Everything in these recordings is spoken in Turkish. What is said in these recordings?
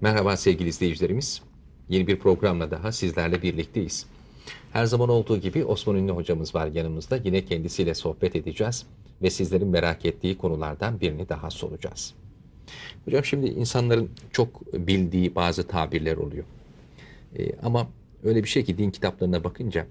Merhaba sevgili izleyicilerimiz. Yeni bir programla daha sizlerle birlikteyiz. Her zaman olduğu gibi Osman Ünlü hocamız var yanımızda. Yine kendisiyle sohbet edeceğiz ve sizlerin merak ettiği konulardan birini daha soracağız. Hocam şimdi insanların çok bildiği bazı tabirler oluyor. Ee, ama öyle bir şey ki din kitaplarına bakınca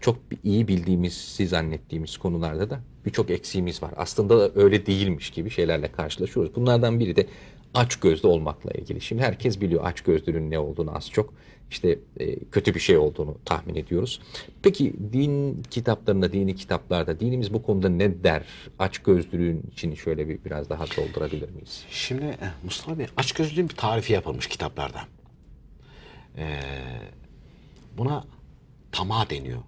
çok iyi bildiğimiz, siz zannettiğimiz konularda da birçok eksiğimiz var. Aslında öyle değilmiş gibi şeylerle karşılaşıyoruz. Bunlardan biri de aç gözlü olmakla ilgili. Şimdi herkes biliyor aç gözlülüğün ne olduğunu az çok. İşte e, kötü bir şey olduğunu tahmin ediyoruz. Peki din kitaplarında, dini kitaplarda dinimiz bu konuda ne der? Aç gözlülüğün için şöyle bir biraz daha doldurabilir miyiz? Şimdi eh, Mustafa Bey aç gözlülüğün bir tarifi yapılmış kitaplarda. Ee, buna tamah deniyor.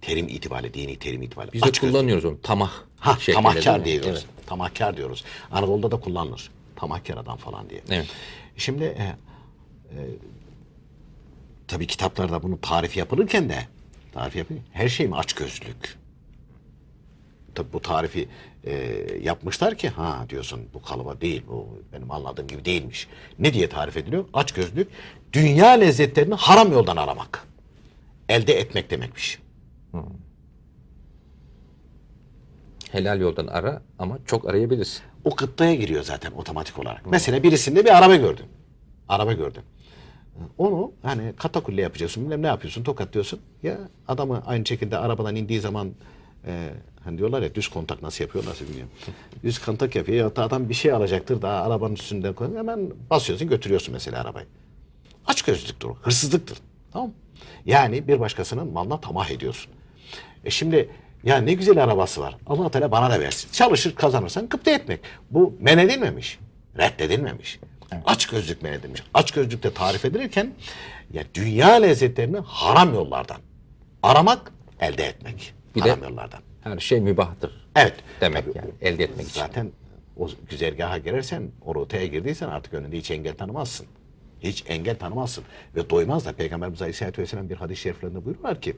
Terim itibariyle, dini terim itibariyle. Biz de kullanıyoruz gözlüğü. onu. Tamah. Ha, tamahkar diyoruz. Evet. Tamahkar diyoruz. Anadolu'da da kullanılır. Tamakya'dan falan diye. Evet. Şimdi e, e, tabii kitaplarda bunu tarif yapılırken de tarif yapıyor. her şey mi aç gözlük? Tabii bu tarifi e, yapmışlar ki ha diyorsun bu kalıba değil bu benim anladığım gibi değilmiş. Ne diye tarif ediliyor? Aç gözlük dünya lezzetlerini haram yoldan aramak. Elde etmek demekmiş. Hmm. Helal yoldan ara ama çok arayabilirsin. O kıttaya giriyor zaten otomatik olarak. Hı. Mesela birisinde bir araba gördüm. Araba gördüm. Onu hani katakulle yapacaksın bilmem ne yapıyorsun tokatlıyorsun. Ya adamı aynı şekilde arabadan indiği zaman e, hani diyorlar ya düz kontak nasıl yapıyor, nasıl bilmiyorum. düz kontak yapıyor ya da adam bir şey alacaktır daha arabanın üstünden koyuyor. Hemen basıyorsun götürüyorsun mesela arabayı. Aç gözlüktür hırsızlıktır. Tamam Yani bir başkasının malına tamah ediyorsun. E şimdi ya ne güzel arabası var. allah Teala bana da versin. Çalışır kazanırsan kıpta etmek. Bu men edilmemiş. Reddedilmemiş. Aç gözlük men edilmiş. Aç gözlükte tarif edilirken ya dünya lezzetlerini haram yollardan aramak, elde etmek. Bir haram de, yollardan. Her şey mübahtır. Evet. Demek Tabii, yani elde etmek zaten için. Zaten o güzergaha girersen, o rotaya girdiysen artık önünde hiç engel tanımazsın. Hiç engel tanımazsın. Ve doymaz da Peygamberimiz Aleyhisselatü Vesselam bir hadis-i şeriflerinde buyuruyorlar ki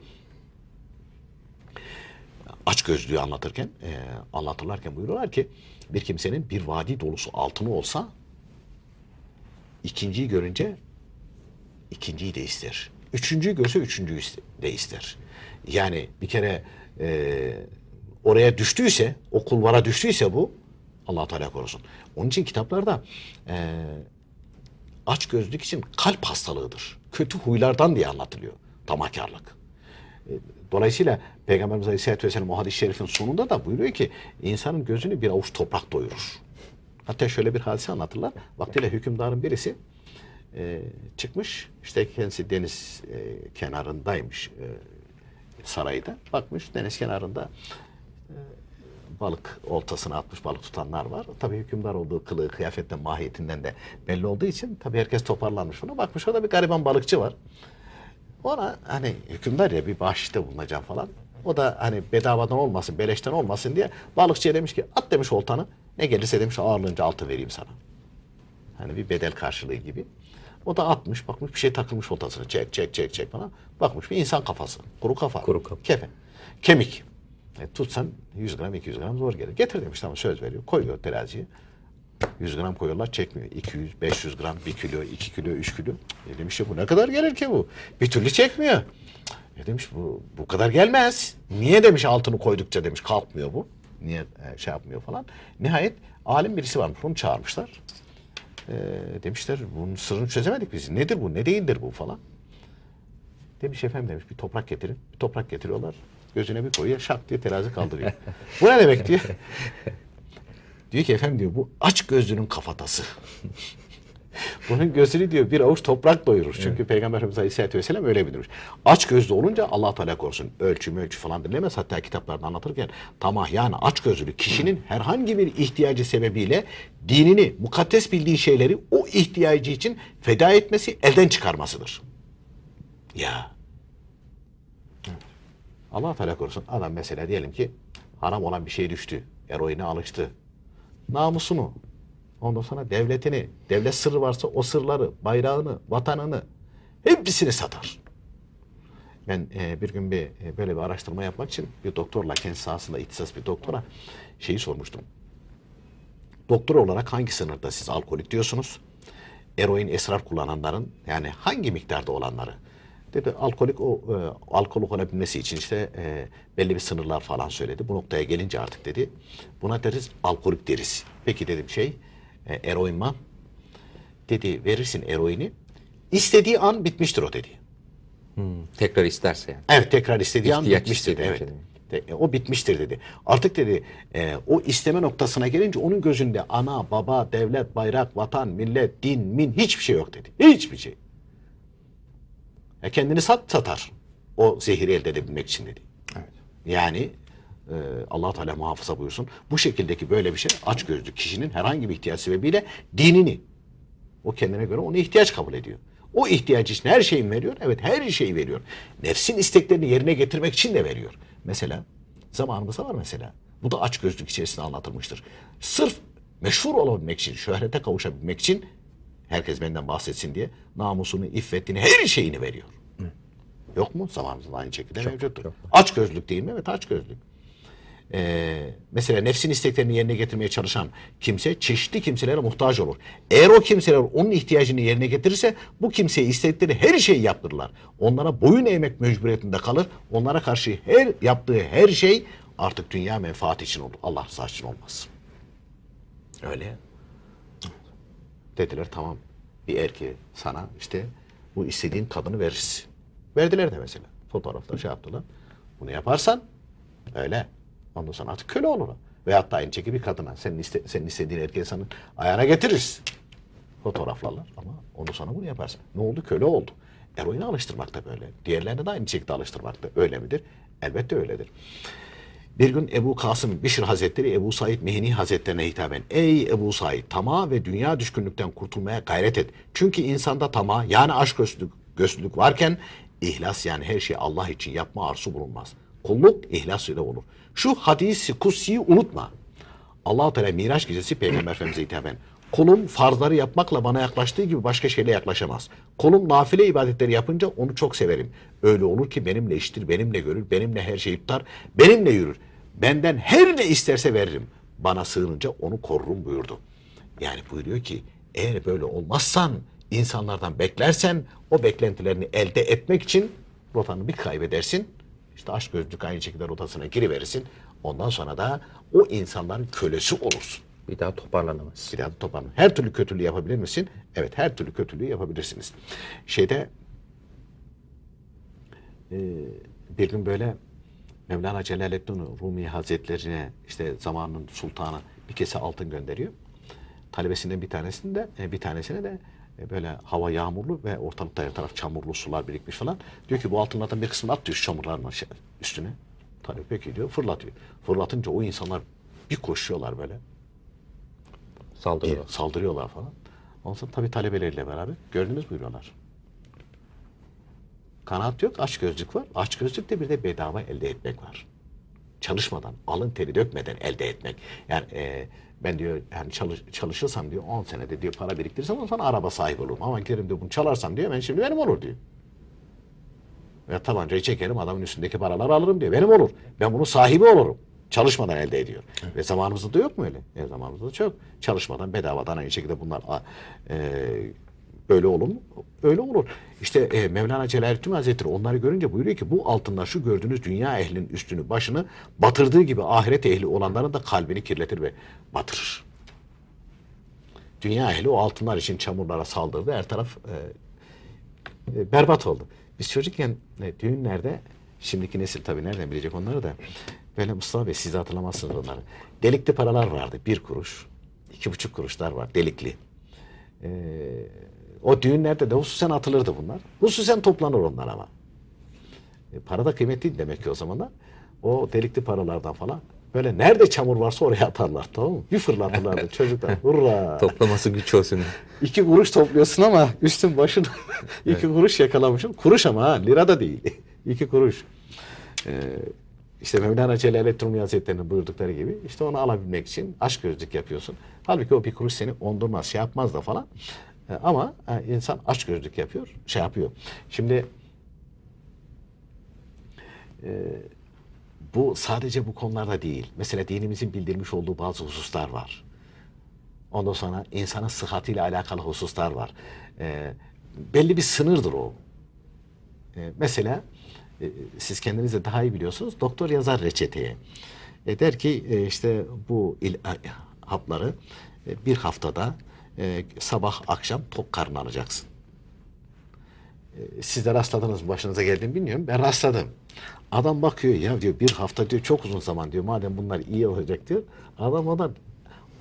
Aç açgözlüğü anlatırken, e, anlatırlarken buyuruyorlar ki bir kimsenin bir vadi dolusu altını olsa ikinciyi görünce ikinciyi de ister. Üçüncüyü görse üçüncüyü de ister. Yani bir kere e, oraya düştüyse, o kulvara düştüyse bu Allah Teala korusun. Onun için kitaplarda e, aç gözlük için kalp hastalığıdır. Kötü huylardan diye anlatılıyor tamakarlık. E, Dolayısıyla Peygamberimiz Aleyhisselatü Vesselam o hadis-i şerifin sonunda da buyuruyor ki insanın gözünü bir avuç toprak doyurur. Hatta şöyle bir hadise anlatırlar. Vaktiyle hükümdarın birisi e, çıkmış. işte kendisi deniz e, kenarındaymış e, sarayda. Bakmış deniz kenarında e, balık oltasına atmış balık tutanlar var. Tabii hükümdar olduğu kılığı, kıyafetten, mahiyetinden de belli olduğu için tabii herkes toparlanmış ona. Bakmış orada bir gariban balıkçı var. Ona hani hükümdar ya bir bahşişte bulunacağım falan. O da hani bedavadan olmasın, beleşten olmasın diye balıkçıya demiş ki at demiş oltanı ne gelirse demiş ağırlığınca altı vereyim sana. Hani bir bedel karşılığı gibi. O da atmış bakmış bir şey takılmış oltasına çek çek çek çek bana. Bakmış bir insan kafası. Kuru kafa. Kuru kafa. Kefe. Kemik. E, tutsan 100 gram 200 gram zor gelir. Getir demiş tamam söz veriyor. Koyuyor teraziye. 100 gram koyuyorlar çekmiyor. 200, 500 gram, 1 kilo, 2 kilo, 3 kilo. E demiş ki bu ne kadar gelir ki bu? Bir türlü çekmiyor. E demiş bu, bu kadar gelmez. Niye demiş altını koydukça demiş kalkmıyor bu. Niye e, şey yapmıyor falan. Nihayet alim birisi varmış onu çağırmışlar. E, demişler bunun sırrını çözemedik biz. Nedir bu ne değildir bu falan. Demiş efendim demiş bir toprak getirin. Bir toprak getiriyorlar. Gözüne bir koyuyor şak diye terazi kaldırıyor. bu ne demek diye. Diyor ki efendim diyor bu aç gözlünün kafatası. Bunun gözünü diyor bir avuç toprak doyurur. Çünkü evet. Peygamber Aleyhisselatü Vesselam öyle bildirmiş. Aç gözlü olunca Allah Teala korusun. Ölçü ölçü falan dinlemez. Hatta kitaplarda anlatırken tamah yani aç gözlü kişinin herhangi bir ihtiyacı sebebiyle dinini, mukaddes bildiği şeyleri o ihtiyacı için feda etmesi, elden çıkarmasıdır. Ya. Evet. Allah Teala korusun adam mesela diyelim ki haram olan bir şey düştü. Eroine alıştı namusunu, ondan sonra devletini, devlet sırrı varsa o sırları, bayrağını, vatanını hepsini satar. Ben e, bir gün bir e, böyle bir araştırma yapmak için bir doktorla kendi sahasında ihtisas bir doktora şeyi sormuştum. Doktor olarak hangi sınırda siz alkolik diyorsunuz? Eroin esrar kullananların yani hangi miktarda olanları? Dedi alkolik o e, alkolik olabilmesi için işte e, belli bir sınırlar falan söyledi. Bu noktaya gelince artık dedi buna deriz alkolik deriz. Peki dedim şey e, eroin mi? Dedi verirsin eroini. İstediği an bitmiştir o dedi. Hmm, tekrar isterse yani. Evet tekrar istediği İhtiyaç an bitmiştir. Dedi, evet. Şey De, e, o bitmiştir dedi. Artık dedi e, o isteme noktasına gelince onun gözünde ana, baba, devlet, bayrak, vatan, millet, din, min hiçbir şey yok dedi. Hiçbir şey. E kendini sat satar. O zehiri elde edebilmek için dedi. Evet. Yani e, Allah Teala muhafaza buyursun. Bu şekildeki böyle bir şey aç gözlü kişinin herhangi bir ihtiyaç sebebiyle dinini o kendine göre ona ihtiyaç kabul ediyor. O ihtiyaç için her şeyi veriyor. Evet her şeyi veriyor. Nefsin isteklerini yerine getirmek için de veriyor. Mesela zamanımızda var mesela. Bu da aç gözlük içerisinde anlatılmıştır. Sırf meşhur olabilmek için, şöhrete kavuşabilmek için herkes benden bahsetsin diye namusunu, iffetini, her şeyini veriyor. Hı. Yok mu? Zamanımızda aynı şekilde mevcuttur. Aç gözlük değil mi? Evet aç gözlük. Ee, mesela nefsin isteklerini yerine getirmeye çalışan kimse çeşitli kimselere muhtaç olur. Eğer o kimseler onun ihtiyacını yerine getirirse bu kimseye istedikleri her şeyi yaptırırlar. Onlara boyun eğmek mecburiyetinde kalır. Onlara karşı her yaptığı her şey artık dünya menfaati için olur. Allah rızası için olmaz. Öyle. Dediler tamam bir erkeğe sana işte bu istediğin kadını veririz. Verdiler de mesela. Fotoğrafta şey yaptılar. Bunu yaparsan öyle. Ondan sonra artık köle olur. Ve hatta aynı çeki bir kadına. Senin, iste, senin istediğin erkeği sana ayağına getiririz. Fotoğraflarlar ama onu sana bunu yaparsın. Ne oldu? Köle oldu. Eroyuna alıştırmak da böyle. Diğerlerine de aynı şekilde alıştırmak da öyle midir? Elbette öyledir. Bir gün Ebu Kasım Bişir Hazretleri Ebu Said Mihni Hazretlerine hitaben Ey Ebu Said tamah ve dünya düşkünlükten kurtulmaya gayret et. Çünkü insanda tamah yani aşk göslük, göslük varken ihlas yani her şeyi Allah için yapma arzu bulunmaz. Kulluk ihlas ile olur. Şu hadisi kutsiyi unutma allah Teala Miraç gecesi Peygamber Efendimiz'e hitaben kulun farzları yapmakla bana yaklaştığı gibi başka şeyle yaklaşamaz. Kulum nafile ibadetleri yapınca onu çok severim. Öyle olur ki benimle iştir, benimle görür, benimle her şey tutar, benimle yürür. Benden her ne isterse veririm. Bana sığınınca onu korurum buyurdu. Yani buyuruyor ki eğer böyle olmazsan, insanlardan beklersen o beklentilerini elde etmek için rotanı bir kaybedersin. İşte aşk gözlük aynı şekilde rotasına giriverirsin. Ondan sonra da o insanların kölesi olursun. Bir daha toparlanamaz. Bir daha toparlan. Her türlü kötülüğü yapabilir misin? Evet her türlü kötülüğü yapabilirsiniz. Şeyde e, bir gün böyle Mevlana Celaleddin Rumi Hazretleri'ne işte zamanın sultanı bir kese altın gönderiyor. Talebesinden bir tanesini de e, bir tanesine de e, böyle hava yağmurlu ve ortalıkta her taraf çamurlu sular birikmiş falan. Diyor ki bu altınlardan bir kısmını at diyor çamurların üstüne. Tabii peki diyor fırlatıyor. Fırlatınca o insanlar bir koşuyorlar böyle. Saldırıyorlar. E, saldırıyorlar falan. Ondan sonra tabii talebeleriyle beraber gördünüz buyuruyorlar. kanat yok, aç gözlük var. Aç gözlük de bir de bedava elde etmek var çalışmadan, alın teri dökmeden elde etmek. Yani e, ben diyor yani çalış, çalışırsam diyor 10 senede diyor para biriktirirsem ondan sonra araba sahibi olurum. Ama Kerim diyor bunu çalarsam diyor ben şimdi benim olur diyor. Ve tabancayı çekerim adamın üstündeki paraları alırım diyor. Benim olur. Ben bunun sahibi olurum. Çalışmadan elde ediyor. Ve zamanımızda da yok mu öyle? E, zamanımızda çok. Çalışmadan bedavadan aynı şekilde bunlar e, Öyle olur Öyle olur. İşte e, Mevlana Celaleddin Hazretleri onları görünce buyuruyor ki bu altınlar şu gördüğünüz dünya ehlinin üstünü başını batırdığı gibi ahiret ehli olanların da kalbini kirletir ve batırır. Dünya ehli o altınlar için çamurlara saldırdı. Her taraf e, e, berbat oldu. Biz çocukken e, düğünlerde şimdiki nesil tabii nereden bilecek onları da böyle Mustafa Bey siz hatırlamazsınız onları. Delikli paralar vardı. Bir kuruş, iki buçuk kuruşlar var delikli. Eee o düğünlerde de hususen atılırdı bunlar. Hususen toplanır onlar ama. E, para da kıymetli demek ki o zamanlar. O delikli paralardan falan böyle nerede çamur varsa oraya atarlar tamam mı? Bir fırlatırlardı çocuklar. Hurra. Toplaması güç olsun. iki kuruş topluyorsun ama üstün başın iki evet. kuruş yakalamışım. Kuruş ama ha lira da değil. iki kuruş. Ee, işte Mevlana Celaleddin Rumi Hazretleri'nin buyurdukları gibi işte onu alabilmek için aşk gözlük yapıyorsun. Halbuki o bir kuruş seni ondurmaz, şey yapmaz da falan. E, ama e, insan açgözlük yapıyor, şey yapıyor. Şimdi e, bu sadece bu konularda değil. Mesela dinimizin bildirmiş olduğu bazı hususlar var. Ondan sonra insanın sıhhatiyle alakalı hususlar var. belli bir sınırdır o. mesela siz kendiniz de daha iyi biliyorsunuz. Doktor yazar reçeteye. E, der ki işte bu il, hapları bir haftada e, sabah akşam tok karnına alacaksın. E, ee, siz de rastladınız başınıza geldiğini bilmiyorum. Ben rastladım. Adam bakıyor ya diyor bir hafta diyor çok uzun zaman diyor. Madem bunlar iyi olacak diyor. Adam adam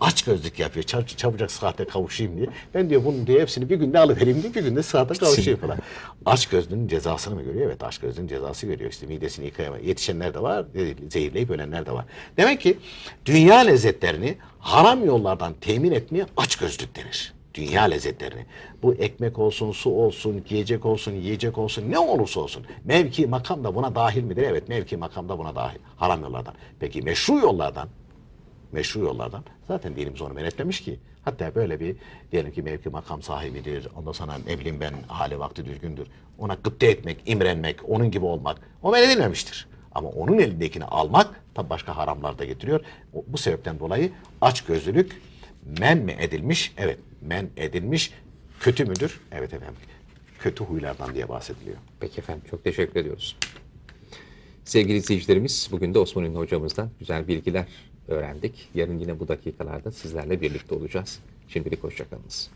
aç gözlük yapıyor. Çab çabucak sıhhate kavuşayım diye. Ben diyor bunun diye hepsini bir günde alıvereyim diye bir günde sıhhate kavuşayım falan. Aç gözlüğün cezasını mı görüyor? Evet aç gözlüğün cezası görüyor. İşte midesini yıkayamıyor. Yetişenler de var, zehirleyip ölenler de var. Demek ki dünya lezzetlerini haram yollardan temin etmeye aç gözlük denir dünya lezzetlerini. Bu ekmek olsun, su olsun, giyecek olsun, yiyecek olsun, ne olursa olsun. Mevki makam da buna dahil midir? Evet, mevki makam da buna dahil. Haram yollardan. Peki meşru yollardan meşru yollardan zaten dilimiz onu men ki. Hatta böyle bir diyelim ki mevki makam sahibidir. Ondan sonra ne bileyim ben hali vakti düzgündür. Ona gıpte etmek, imrenmek, onun gibi olmak o men Ama onun elindekini almak tabi başka haramlar da getiriyor. Bu sebepten dolayı aç gözlülük men mi edilmiş? Evet men edilmiş. Kötü müdür? Evet efendim. Kötü huylardan diye bahsediliyor. Peki efendim çok teşekkür ediyoruz. Sevgili izleyicilerimiz bugün de Osman Ünlü hocamızdan güzel bilgiler öğrendik. Yarın yine bu dakikalarda sizlerle birlikte olacağız. Şimdilik hoşçakalınız.